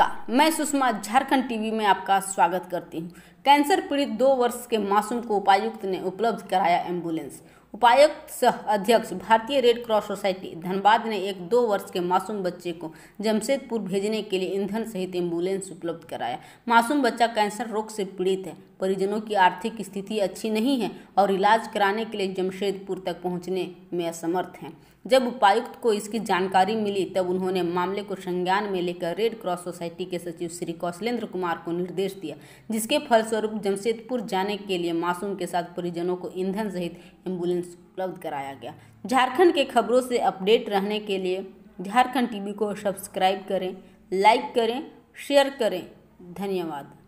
नमस्कार मैं सुषमा झारखंड टीवी में आपका स्वागत करती हूँ कैंसर पीड़ित दो वर्ष के मासूम को उपायुक्त ने उपलब्ध कराया एम्बुलेंस उपायुक्त सह अध्यक्ष भारतीय रेड क्रॉस सोसाइटी धनबाद ने एक दो वर्ष के मासूम बच्चे को जमशेदपुर भेजने के लिए ईंधन सहित एम्बुलेंस उपलब्ध कराया मासूम बच्चा कैंसर रोग से पीड़ित है परिजनों की आर्थिक स्थिति अच्छी नहीं है और इलाज कराने के लिए जमशेदपुर तक पहुंचने में असमर्थ हैं जब उपायुक्त को इसकी जानकारी मिली तब उन्होंने मामले को संज्ञान में लेकर रेड क्रॉस सोसाइटी के सचिव श्री कौशलेंद्र कुमार को निर्देश दिया जिसके फलस्वरूप जमशेदपुर जाने के लिए मासूम के साथ परिजनों को ईंधन सहित एम्बुलेंस उपलब्ध कराया गया झारखंड के खबरों से अपडेट रहने के लिए झारखंड टीवी को सब्सक्राइब करें लाइक करें शेयर करें धन्यवाद